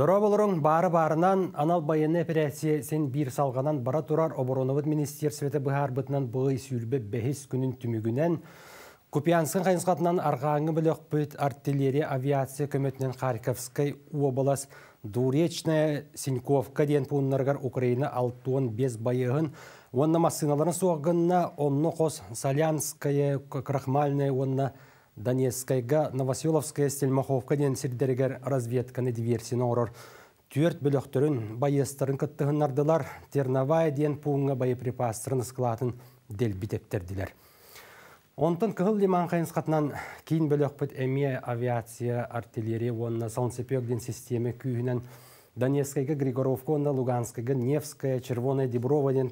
Дора бары барынан анал байыны операция сен бир салғанан бара тұрар министер сөйті бұхар бұтынан бұғы сүйілбе бәхіс күнін түмігінен Купиянсың қайынсқатынан арғаңы білі бұйт артиллерия авиация көметінен Харьковскай обалас Дуречная Синьковка ден пуннаргар Украина без байығын онна масыналарын соғығынна онны қос Солянская крахмальная онна Данескайга Новоселовская стельмаховка ден сердергер разведканы диверсияны орор. Түрт бөлөктөрүн байыстарын ардылар Терновая ден пуңга боеприпастарын складын дел битептердилер. Онтын кыл лиман катынан кийин бөлөкпүт эмия авиация, артиллерия онна салнцепек ден системы күйүнөн Донецкайга Григоровка онна Луганскайга Невская, Червоная, Деброва ден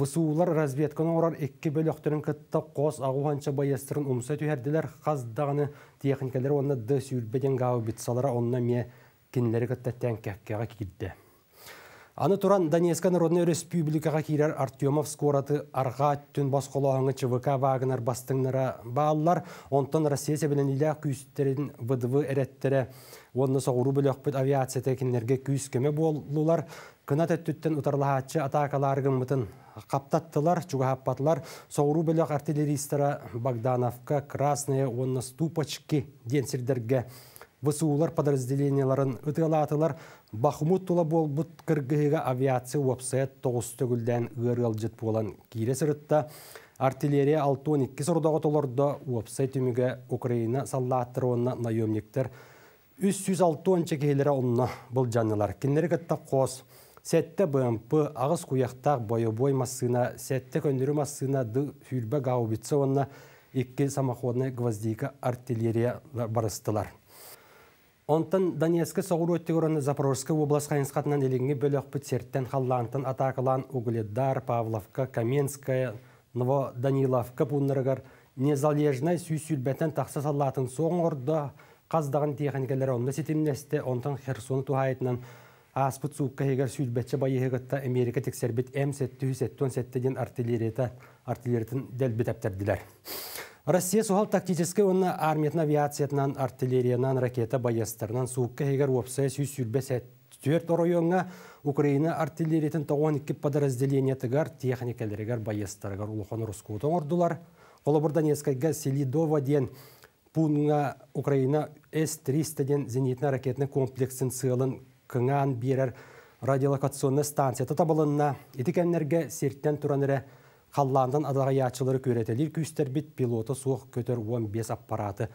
Высуулар разведканы орар бөл бөлөктөрүн кытта қос агуанча баястырын умса түйердилер қаздағыны техникалар онна ды ғау бітсалара онна ме кинлери кытта кәккеға кейді. Аны туран Донецка Народная Республикаға кейлер Артемов скороты арға түн бас қолуаңы ЧВК вагынар бастыңныра бағалар, онтан Россия сәбілін илі күйістерін вдв әреттері. Онны соғыру білек бұд авиация тәкінлерге күйіс кеме болулар, кына төттүттен утарлахатчы атакаларгын мытын каптаттылар чугахаппатылар. соуру бөлөк артиллеристара богдановка красные оннаступочки ступочки высуулар подразделенияларын ытылатылар бахмут тула бол бұт кіргігі авиация уапсет тоғыз төгілден ыырылжыт болан кире сырытта артиллерия 6 икки сұрдағы толорда уапсет түмігі украина онына наемниктер үс жүз алтон чекейлері онна бұл жанылар Кенлері кітті қос сәтте бмп ағыс куяқтақ боебой массына сетте көндіру массына ды фюльбе гаубица онна икки самақуаны артиллерия барыстылар Онтан Донецкі соғыр өтті көріні Запорожскі обласқа қайынсқатынан еліңі бөлі өқпі серттен қаллантын атақылан Угледар, Павловка, Каменская, Ново Даниловка бұнырығыр сүй-сүйлбәттен тақса салатын соң орды қаздаған техникалар онында сетемнесте онтан Херсон тухайтынан аспыт суукка хегер сүйлбәтче байыгытта Америка тек м әм артиллерията дәл Россия сухал тактический онна армия авиациятынан, артиллериянан ракета байастарынан суыққа егер опсая сүй түрт оройонға Украина артиллериятын тауан екі подразделение тыгар техникалерегер байастарыгар улухон ордылар, ордулар. Колобурдан ескайга Селидова ден пунга Украина С-300 ден зенитно-ракетный комплексін сылын кыңан берер радиолокационна станция татабылынна, энергия серттен тұраныры қалландан адараячылары көретелер бит пилоты соқ көтер 15 аппараты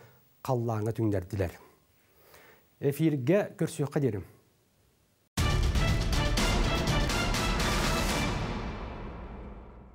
қаллаңы түңдерділер. Эфирге көрсе қадерім.